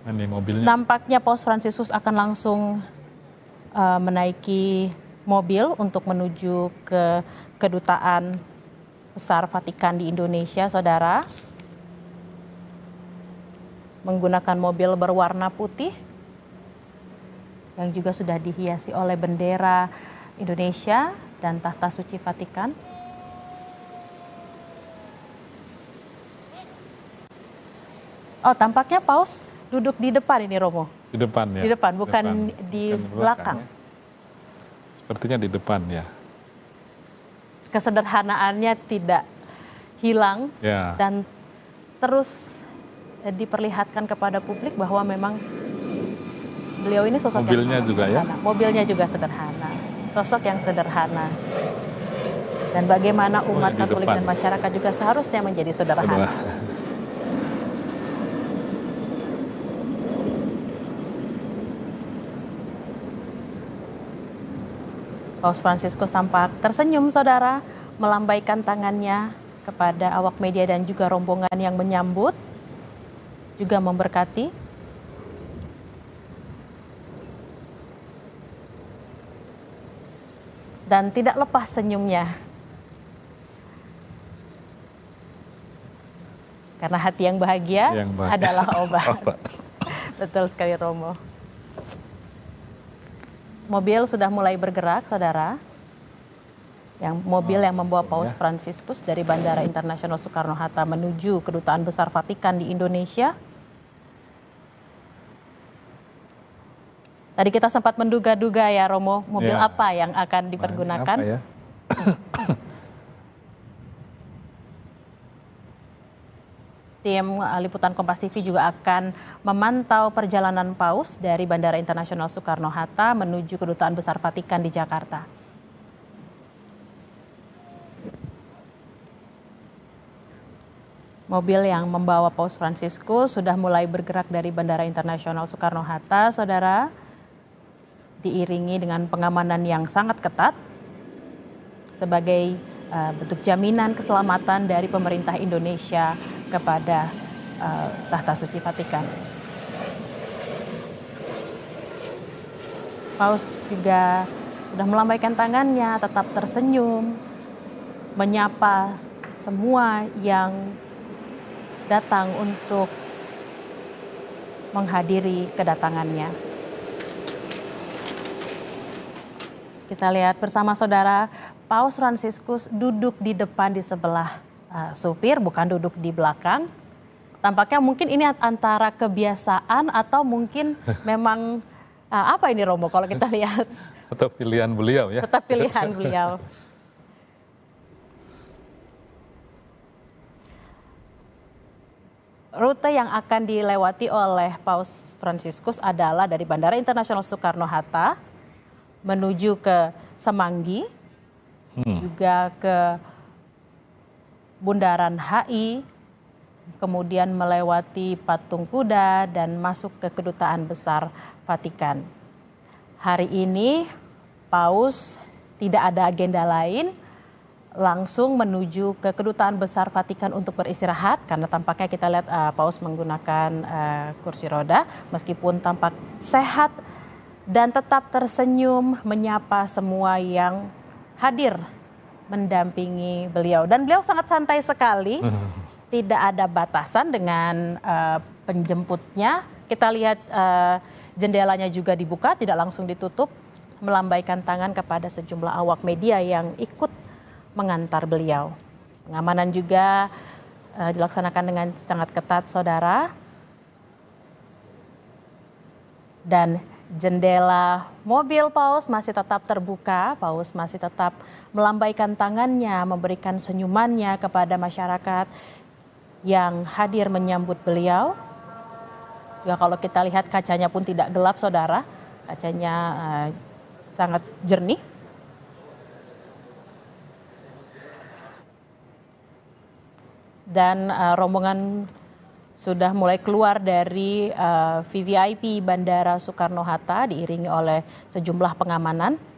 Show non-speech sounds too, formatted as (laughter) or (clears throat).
Ini mobilnya. Nampaknya Paus Fransiskus akan langsung uh, menaiki mobil untuk menuju ke kedutaan besar Vatikan di Indonesia, saudara. Menggunakan mobil berwarna putih yang juga sudah dihiasi oleh bendera Indonesia dan tahta suci Vatikan. Oh, tampaknya Paus duduk di depan ini Romo. Di depan ya. Di depan, bukan depan. di bukan belakang. belakang. Ya. Sepertinya di depan ya. Kesederhanaannya tidak hilang ya. dan terus diperlihatkan kepada publik bahwa memang beliau ini sosok mobilnya yang juga ya? sederhana. ya. Mobilnya juga sederhana. Sosok yang sederhana. Dan bagaimana oh, umat oh, Katolik dan masyarakat juga seharusnya menjadi sederhana. sederhana. (laughs) Paus Franciscus tampak tersenyum saudara, melambaikan tangannya kepada awak media dan juga rombongan yang menyambut, juga memberkati. Dan tidak lepas senyumnya. Karena hati yang bahagia, yang bahagia. adalah obat. (laughs) obat. Betul sekali Romo mobil sudah mulai bergerak, saudara. Yang mobil oh, yang membawa iya. Paus ya. Franciscus dari Bandara Internasional Soekarno-Hatta menuju Kedutaan Besar Vatikan di Indonesia. Tadi kita sempat menduga-duga ya Romo, mobil ya. apa yang akan dipergunakan? ya? (clears throat) Tim eh, Liputan Kompas TV juga akan memantau perjalanan paus dari Bandara Internasional Soekarno-Hatta menuju Kedutaan Besar Vatikan di Jakarta. Mobil yang membawa Paus Francisco sudah mulai bergerak dari Bandara Internasional Soekarno-Hatta, saudara, diiringi dengan pengamanan yang sangat ketat sebagai uh, bentuk jaminan keselamatan dari pemerintah Indonesia kepada uh, tahta suci Vatikan. Paus juga sudah melambaikan tangannya, tetap tersenyum, menyapa semua yang datang untuk menghadiri kedatangannya. Kita lihat bersama saudara Paus Fransiskus duduk di depan di sebelah uh, supir, bukan duduk di belakang. Tampaknya mungkin ini antara kebiasaan atau mungkin (laughs) memang uh, apa ini Romo kalau kita (laughs) lihat? Atau pilihan beliau ya. Tetap pilihan (laughs) beliau. rute yang akan dilewati oleh Paus Franciscus adalah dari Bandara Internasional Soekarno-Hatta menuju ke Semanggi, hmm. juga ke Bundaran HI, kemudian melewati Patung Kuda dan masuk ke Kedutaan Besar Vatikan. Hari ini Paus tidak ada agenda lain, langsung menuju ke kedutaan besar Vatikan untuk beristirahat karena tampaknya kita lihat uh, Paus menggunakan uh, kursi roda meskipun tampak sehat dan tetap tersenyum menyapa semua yang hadir mendampingi beliau dan beliau sangat santai sekali (laughs) tidak ada batasan dengan uh, penjemputnya kita lihat uh, jendelanya juga dibuka tidak langsung ditutup melambaikan tangan kepada sejumlah awak media yang ikut mengantar beliau pengamanan juga uh, dilaksanakan dengan sangat ketat saudara dan Jendela mobil Paus masih tetap terbuka, Paus masih tetap melambaikan tangannya, memberikan senyumannya kepada masyarakat yang hadir menyambut beliau. Ya kalau kita lihat kacanya pun tidak gelap saudara, kacanya uh, sangat jernih. Dan uh, rombongan sudah mulai keluar dari uh, eh, VVIP Bandara Soekarno-Hatta diiringi oleh sejumlah pengamanan